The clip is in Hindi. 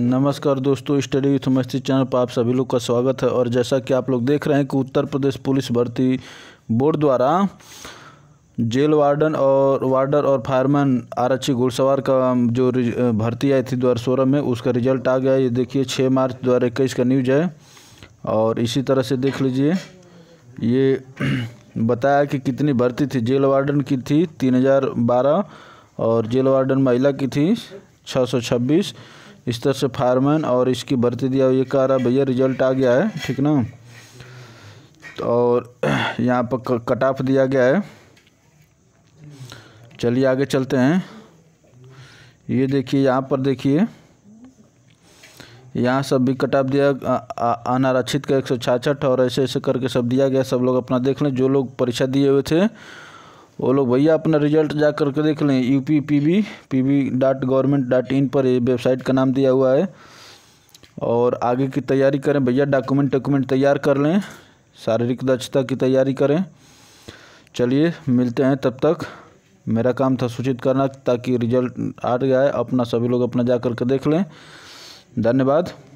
नमस्कार दोस्तों स्टडी विथ मस्ती चैनल पर आप सभी लोग का स्वागत है और जैसा कि आप लोग देख रहे हैं कि उत्तर प्रदेश पुलिस भर्ती बोर्ड द्वारा जेल वार्डन और वार्डर और फायरमैन आरक्षी घुड़सवार का जो भर्ती आई थी दो हज़ार सोलह में उसका रिजल्ट आ गया ये देखिए छः मार्च दो हज़ार इक्कीस का न्यूज है और इसी तरह से देख लीजिए ये बताया कि कितनी भर्ती थी जेल वार्डन की थी तीन हज़ार बारह और जेल वार्डन महिला की थी छः सौ छब्बीस इस तरह से फायरमैन और इसकी भर्ती दिया ये कह रहा भैया रिजल्ट आ गया है ठीक ना तो और यहाँ पर कट ऑफ दिया गया है चलिए आगे चलते हैं ये देखिए यहाँ पर देखिए यहाँ सब भी कट ऑफ दिया अनारक्षित का एक सौ छाछठ और ऐसे ऐसे करके सब दिया गया सब लोग अपना देख लें जो लोग परीक्षा दिए हुए थे वो लोग भैया अपना रिजल्ट जा कर के देख लें U P P B P B dot government dot in पर वेबसाइट का नाम दिया हुआ है और आगे की तैयारी करें भैया डॉक्यूमेंट डॉक्यूमेंट तैयार कर लें शारीरिक दक्षता की तैयारी करें चलिए मिलते हैं तब तक मेरा काम था सूचित करना ताकि रिजल्ट आ गया है अपना सभी लोग अपना जा कर के देख लें धन्यवाद